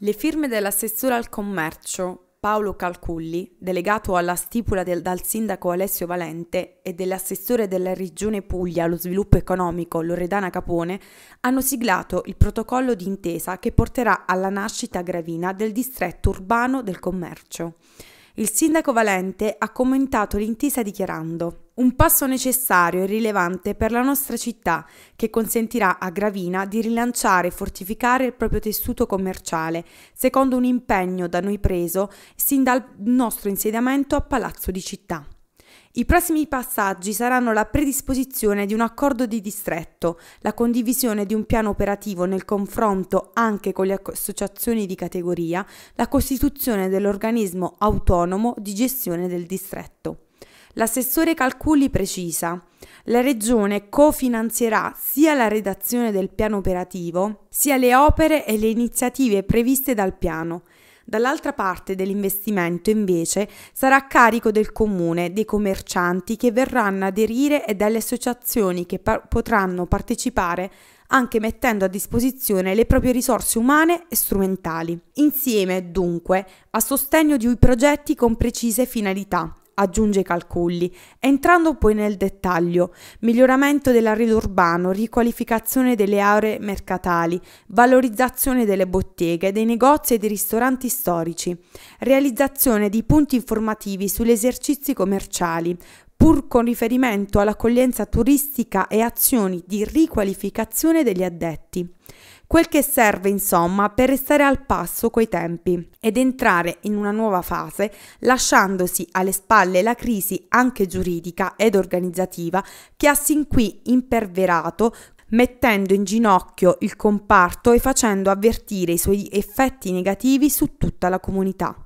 Le firme dell'assessore al commercio Paolo Calculli, delegato alla stipula del, dal sindaco Alessio Valente e dell'assessore della Regione Puglia allo sviluppo economico Loredana Capone, hanno siglato il protocollo di intesa che porterà alla nascita gravina del distretto urbano del commercio. Il sindaco Valente ha commentato l'intesa dichiarando un passo necessario e rilevante per la nostra città, che consentirà a Gravina di rilanciare e fortificare il proprio tessuto commerciale, secondo un impegno da noi preso sin dal nostro insediamento a Palazzo di Città. I prossimi passaggi saranno la predisposizione di un accordo di distretto, la condivisione di un piano operativo nel confronto anche con le associazioni di categoria, la costituzione dell'organismo autonomo di gestione del distretto. L'assessore Calculi precisa, la Regione cofinanzierà sia la redazione del piano operativo, sia le opere e le iniziative previste dal piano, Dall'altra parte dell'investimento invece sarà a carico del comune, dei commercianti che verranno a aderire e delle associazioni che par potranno partecipare anche mettendo a disposizione le proprie risorse umane e strumentali. Insieme, dunque, a sostegno di progetti con precise finalità aggiunge i Calculli, entrando poi nel dettaglio, miglioramento dell'arredo urbano, riqualificazione delle aree mercatali, valorizzazione delle botteghe, dei negozi e dei ristoranti storici, realizzazione di punti informativi sugli esercizi commerciali, pur con riferimento all'accoglienza turistica e azioni di riqualificazione degli addetti. Quel che serve insomma per restare al passo coi tempi ed entrare in una nuova fase lasciandosi alle spalle la crisi anche giuridica ed organizzativa che ha sin qui imperverato mettendo in ginocchio il comparto e facendo avvertire i suoi effetti negativi su tutta la comunità.